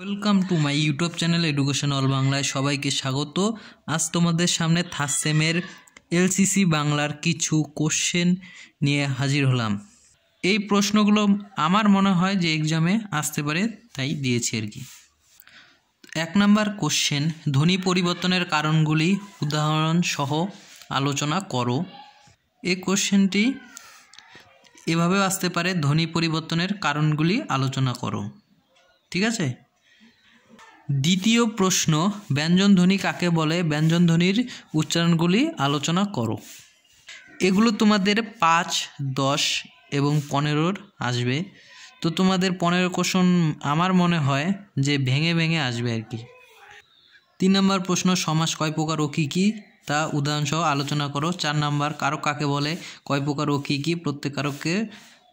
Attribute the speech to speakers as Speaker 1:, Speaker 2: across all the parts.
Speaker 1: welcome to my YouTube channel education all বাংলায় সবাইকে স্বাগত আজ তোমাদের সামনে থাসেমের এলসিসি বাংলার কিছু কোশ্চেন নিয়ে হাজির হলাম এই প্রশ্নগুলো আমার মনে হয় যে এক্সামে আসতে পারে তাই দিয়েছি আর কি এক নাম্বার কোশ্চেন ধ্বনি পরিবর্তনের কারণগুলি উদাহরণ সহ আলোচনা করো এই কোশ্চেনটি এভাবেও আসতে পারে ধ্বনি পরিবর্তনের কারণগুলি আলোচনা করো ঠিক আছে দ্বিতীয় প্রশ্ন ব্যঞ্জনধ্বনি কাকে বলে ব্যঞ্জনধ্বনির উচ্চারণগুলি আলোচনা করো এগুলো তোমাদের পাঁচ দশ এবং পনেরোর আসবে তো তোমাদের পনেরো কোশন আমার মনে হয় যে ভেঙে ভেঙে আসবে আর কি তিন নম্বর প্রশ্ন সমাজ কয় প্রকার ও কী কী তা উদাহরণসহ আলোচনা করো চার নম্বর কারো কাকে বলে কয় প্রকার ও কী কী প্রত্যেক কারককে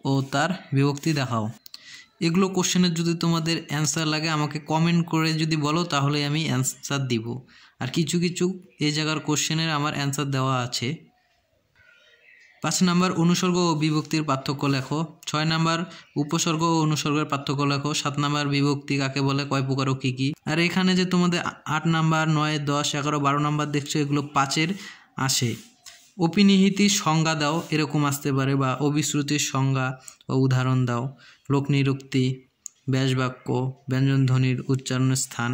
Speaker 1: ও তার বিভক্তি দেখাও এগুলো কোশ্চেনের যদি তোমাদের অ্যান্সার লাগে আমাকে কমেন্ট করে যদি বলো তাহলে আমি অ্যান্সার দিব আর কিছু কিছু এই জায়গার কোশ্চেনের আমার অ্যান্সার দেওয়া আছে পাঁচ নাম্বার অনুসর্গ ও বিভক্তির পার্থক্য লেখো ছয় নাম্বার উপসর্গ ও অনুসর্গের পার্থক্য লেখো সাত নাম্বার বিভক্তি কাকে বলে কয় প্রকার ও কী কী আর এখানে যে তোমাদের আট নাম্বার নয় দশ এগারো বারো নাম্বার দেখছো এগুলো পাঁচের আসে অপিনিহিতির সংজ্ঞা দাও এরকম আসতে পারে বা অবিশ্রুতির সংজ্ঞা বা উদাহরণ দাও লোকনিরুক্তি ব্যাসবাক্য ব্যঞ্জনধ্বনির উচ্চারণের স্থান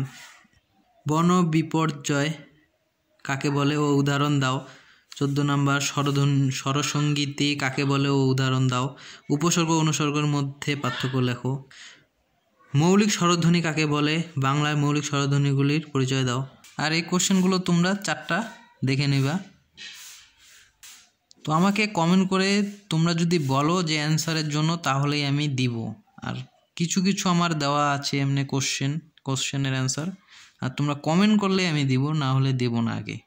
Speaker 1: বন বিপর্যয় কাকে বলে ও উদাহরণ দাও চোদ্দ নম্বর স্বরধন স্বরসঙ্গীতি কাকে বলে ও উদাহরণ দাও উপসর্গ অনুসর্গের মধ্যে পার্থক্য লেখো মৌলিক স্বরধ্বনি কাকে বলে বাংলায় মৌলিক স্বরধ্বনিগুলির পরিচয় দাও আর এই কোশ্চেনগুলো তোমরা চারটা দেখে নেবা তো আমাকে কমেন্ট করে তোমরা যদি বলো যে অ্যান্সারের জন্য তাহলেই আমি দিব আর কিছু কিছু আমার দেওয়া আছে এমনি কোশ্চেন কোশ্চেনের অ্যান্সার আর তোমরা কমেন্ট করলে আমি দিব না হলে দেবো না আগে